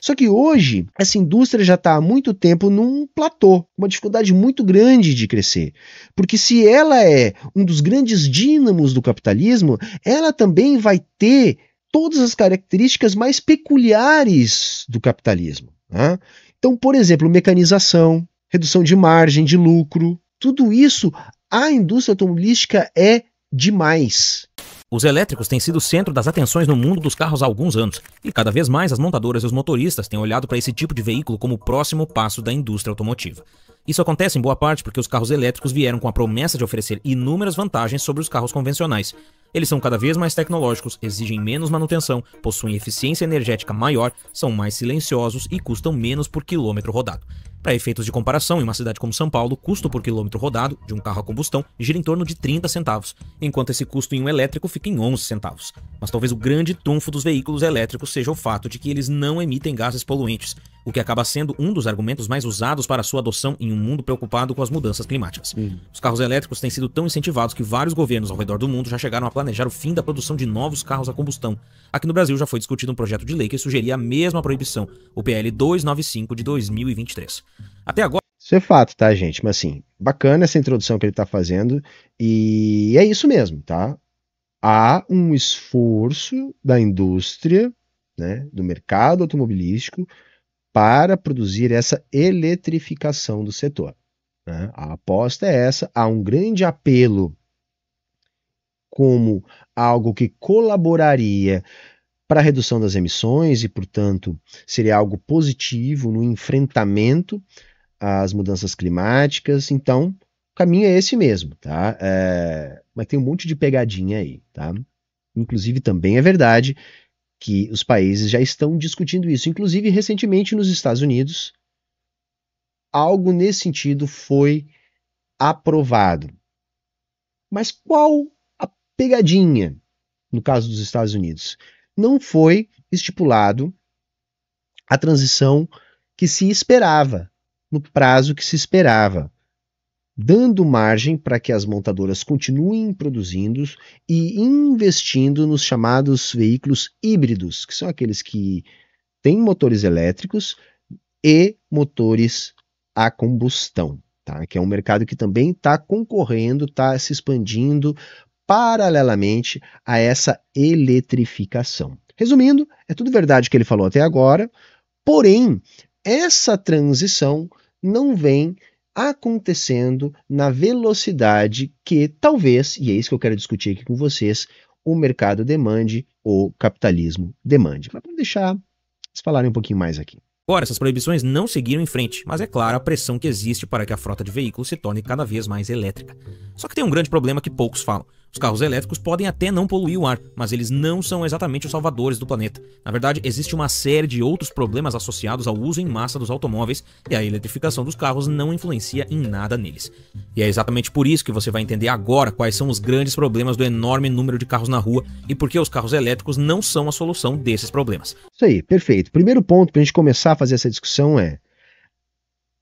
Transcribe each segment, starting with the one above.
Só que hoje, essa indústria já está há muito tempo num platô, uma dificuldade muito grande de crescer. Porque se ela é um dos grandes dínamos do capitalismo, ela também vai ter todas as características mais peculiares do capitalismo. Né? Então, por exemplo, mecanização, redução de margem, de lucro, tudo isso a indústria automobilística é demais. Os elétricos têm sido o centro das atenções no mundo dos carros há alguns anos, e cada vez mais as montadoras e os motoristas têm olhado para esse tipo de veículo como o próximo passo da indústria automotiva. Isso acontece em boa parte porque os carros elétricos vieram com a promessa de oferecer inúmeras vantagens sobre os carros convencionais. Eles são cada vez mais tecnológicos, exigem menos manutenção, possuem eficiência energética maior, são mais silenciosos e custam menos por quilômetro rodado. Para efeitos de comparação, em uma cidade como São Paulo, o custo por quilômetro rodado de um carro a combustão gira em torno de 30 centavos, enquanto esse custo em um elétrico fica em 11 centavos. Mas talvez o grande trunfo dos veículos elétricos seja o fato de que eles não emitem gases poluentes, o que acaba sendo um dos argumentos mais usados para sua adoção em um mundo preocupado com as mudanças climáticas. Hum. Os carros elétricos têm sido tão incentivados que vários governos ao redor do mundo já chegaram a planejar o fim da produção de novos carros a combustão. Aqui no Brasil já foi discutido um projeto de lei que sugeria a mesma proibição, o PL 295 de 2023. Até agora. Isso é fato, tá, gente? Mas assim, bacana essa introdução que ele tá fazendo e é isso mesmo, tá? Há um esforço da indústria, né, do mercado automobilístico, para produzir essa eletrificação do setor. Né? A aposta é essa, há um grande apelo como algo que colaboraria para a redução das emissões e, portanto, seria algo positivo no enfrentamento às mudanças climáticas. Então, o caminho é esse mesmo, tá? É... mas tem um monte de pegadinha aí, tá? Inclusive, também é verdade que os países já estão discutindo isso. Inclusive, recentemente nos Estados Unidos, algo nesse sentido foi aprovado. Mas qual a pegadinha no caso dos Estados Unidos? Não foi estipulado a transição que se esperava, no prazo que se esperava dando margem para que as montadoras continuem produzindo e investindo nos chamados veículos híbridos, que são aqueles que têm motores elétricos e motores a combustão, tá? que é um mercado que também está concorrendo, está se expandindo paralelamente a essa eletrificação. Resumindo, é tudo verdade que ele falou até agora, porém, essa transição não vem acontecendo na velocidade que talvez, e é isso que eu quero discutir aqui com vocês, o mercado demande ou o capitalismo demande. Mas vamos deixar eles falarem um pouquinho mais aqui. Ora, essas proibições não seguiram em frente, mas é clara a pressão que existe para que a frota de veículos se torne cada vez mais elétrica. Só que tem um grande problema que poucos falam. Os carros elétricos podem até não poluir o ar, mas eles não são exatamente os salvadores do planeta. Na verdade, existe uma série de outros problemas associados ao uso em massa dos automóveis e a eletrificação dos carros não influencia em nada neles. E é exatamente por isso que você vai entender agora quais são os grandes problemas do enorme número de carros na rua e por que os carros elétricos não são a solução desses problemas. Isso aí, perfeito. Primeiro ponto para a gente começar a fazer essa discussão é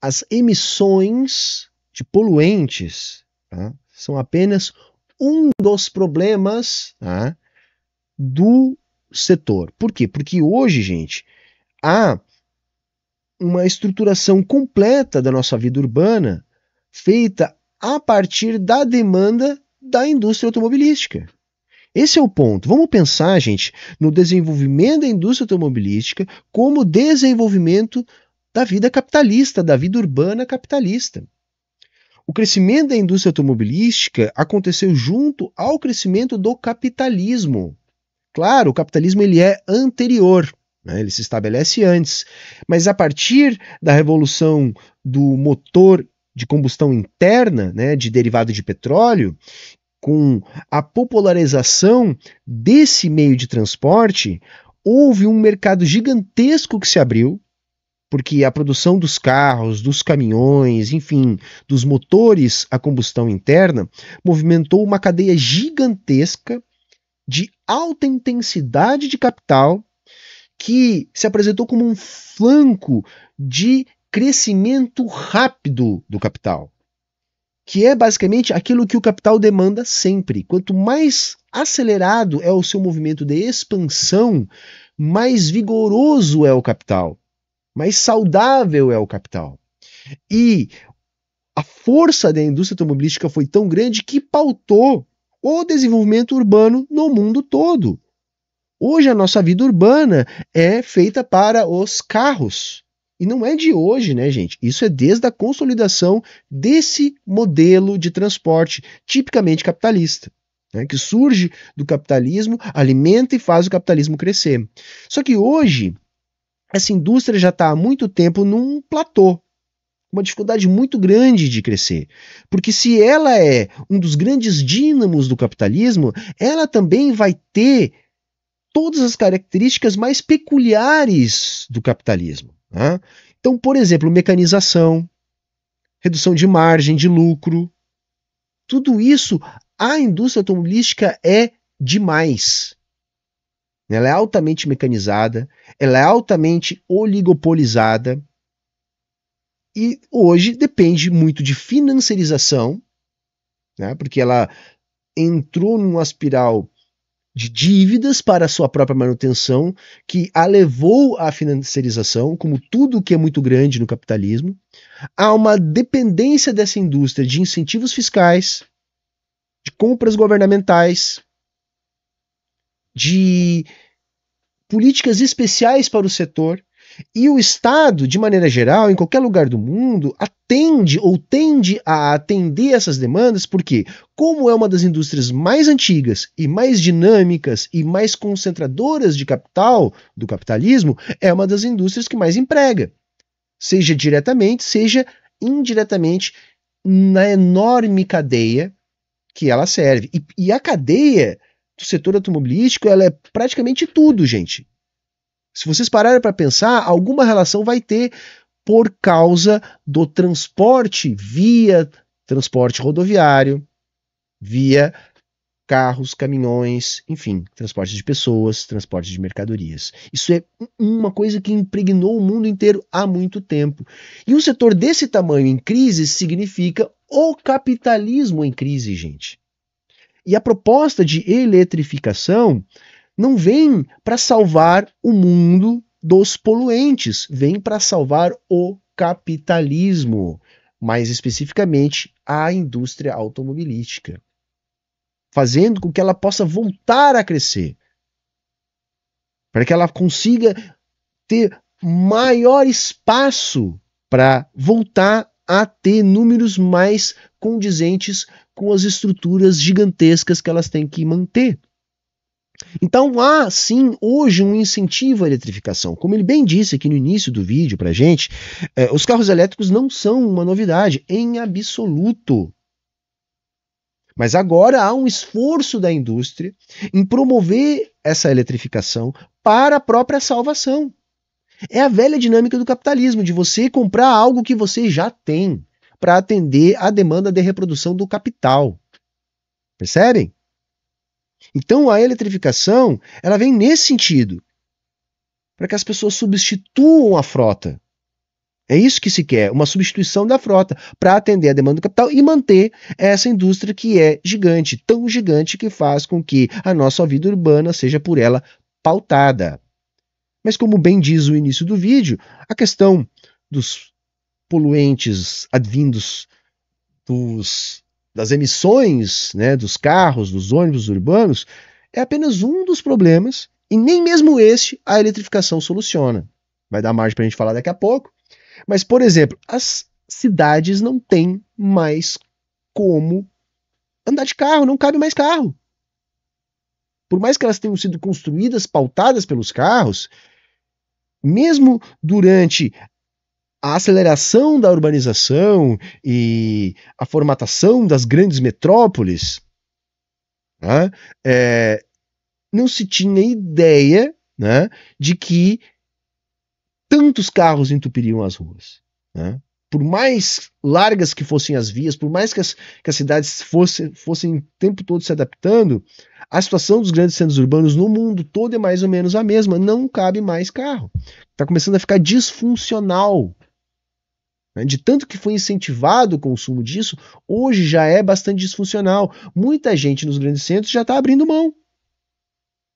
as emissões de poluentes tá, são apenas um dos problemas né, do setor. Por quê? Porque hoje, gente, há uma estruturação completa da nossa vida urbana feita a partir da demanda da indústria automobilística. Esse é o ponto. Vamos pensar, gente, no desenvolvimento da indústria automobilística como desenvolvimento da vida capitalista, da vida urbana capitalista. O crescimento da indústria automobilística aconteceu junto ao crescimento do capitalismo. Claro, o capitalismo ele é anterior, né? ele se estabelece antes, mas a partir da revolução do motor de combustão interna, né, de derivado de petróleo, com a popularização desse meio de transporte, houve um mercado gigantesco que se abriu, porque a produção dos carros, dos caminhões, enfim, dos motores a combustão interna, movimentou uma cadeia gigantesca de alta intensidade de capital que se apresentou como um flanco de crescimento rápido do capital, que é basicamente aquilo que o capital demanda sempre. Quanto mais acelerado é o seu movimento de expansão, mais vigoroso é o capital mas saudável é o capital. E a força da indústria automobilística foi tão grande que pautou o desenvolvimento urbano no mundo todo. Hoje a nossa vida urbana é feita para os carros. E não é de hoje, né, gente? Isso é desde a consolidação desse modelo de transporte tipicamente capitalista, né, que surge do capitalismo, alimenta e faz o capitalismo crescer. Só que hoje essa indústria já está há muito tempo num platô, uma dificuldade muito grande de crescer. Porque se ela é um dos grandes dínamos do capitalismo, ela também vai ter todas as características mais peculiares do capitalismo. Né? Então, por exemplo, mecanização, redução de margem de lucro, tudo isso a indústria automobilística é demais. Ela é altamente mecanizada, ela é altamente oligopolizada e hoje depende muito de financiarização, né? porque ela entrou numa espiral de dívidas para a sua própria manutenção, que a levou à financiarização, como tudo que é muito grande no capitalismo. Há uma dependência dessa indústria de incentivos fiscais, de compras governamentais, de políticas especiais para o setor. E o Estado, de maneira geral, em qualquer lugar do mundo, atende ou tende a atender essas demandas, porque, como é uma das indústrias mais antigas e mais dinâmicas e mais concentradoras de capital do capitalismo, é uma das indústrias que mais emprega, seja diretamente, seja indiretamente, na enorme cadeia que ela serve. E, e a cadeia do setor automobilístico, ela é praticamente tudo, gente. Se vocês pararem para pensar, alguma relação vai ter por causa do transporte via transporte rodoviário, via carros, caminhões, enfim, transporte de pessoas, transporte de mercadorias. Isso é uma coisa que impregnou o mundo inteiro há muito tempo. E um setor desse tamanho em crise significa o capitalismo em crise, gente. E a proposta de eletrificação não vem para salvar o mundo dos poluentes, vem para salvar o capitalismo, mais especificamente a indústria automobilística, fazendo com que ela possa voltar a crescer, para que ela consiga ter maior espaço para voltar a ter números mais condizentes com as estruturas gigantescas que elas têm que manter. Então há sim hoje um incentivo à eletrificação. Como ele bem disse aqui no início do vídeo para gente, eh, os carros elétricos não são uma novidade em absoluto. Mas agora há um esforço da indústria em promover essa eletrificação para a própria salvação. É a velha dinâmica do capitalismo, de você comprar algo que você já tem para atender a demanda de reprodução do capital. Percebem? Então a eletrificação ela vem nesse sentido para que as pessoas substituam a frota. É isso que se quer, uma substituição da frota para atender a demanda do capital e manter essa indústria que é gigante, tão gigante que faz com que a nossa vida urbana seja por ela pautada. Mas, como bem diz o início do vídeo, a questão dos poluentes advindos dos, das emissões né, dos carros, dos ônibus urbanos, é apenas um dos problemas e nem mesmo este a eletrificação soluciona. Vai dar margem para a gente falar daqui a pouco. Mas, por exemplo, as cidades não têm mais como andar de carro, não cabe mais carro. Por mais que elas tenham sido construídas, pautadas pelos carros, mesmo durante a aceleração da urbanização e a formatação das grandes metrópoles, né, é, não se tinha ideia né, de que tantos carros entupiriam as ruas. Né? por mais largas que fossem as vias, por mais que as, que as cidades fosse, fossem o tempo todo se adaptando, a situação dos grandes centros urbanos no mundo todo é mais ou menos a mesma. Não cabe mais carro. Está começando a ficar disfuncional. Né? De tanto que foi incentivado o consumo disso, hoje já é bastante disfuncional. Muita gente nos grandes centros já está abrindo mão.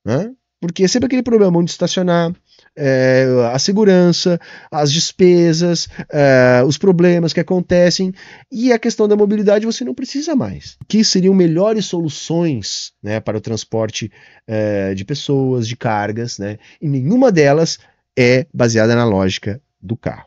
Né? Porque é sempre aquele problema onde estacionar, é, a segurança, as despesas, é, os problemas que acontecem e a questão da mobilidade você não precisa mais. Que seriam melhores soluções né, para o transporte é, de pessoas, de cargas, né? E nenhuma delas é baseada na lógica do carro.